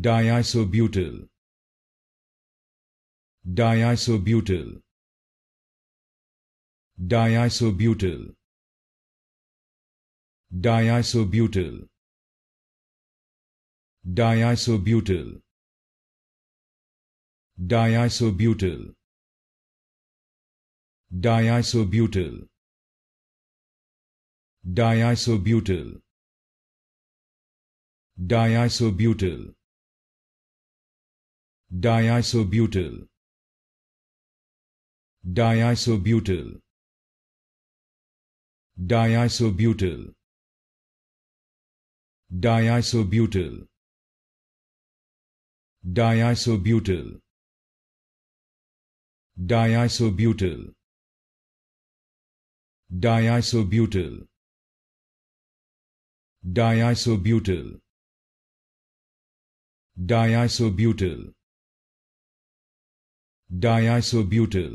diisobutyl diisobutyl diisobutyl diisobutyl diisobutyl diisobutyl diisobutyl diisobutyl diisobutyl diisobutyl diisobutyl diisobutyl diisobutyl diisobutyl diisobutyl diisobutyl diisobutyl diisobutyl diisobutyl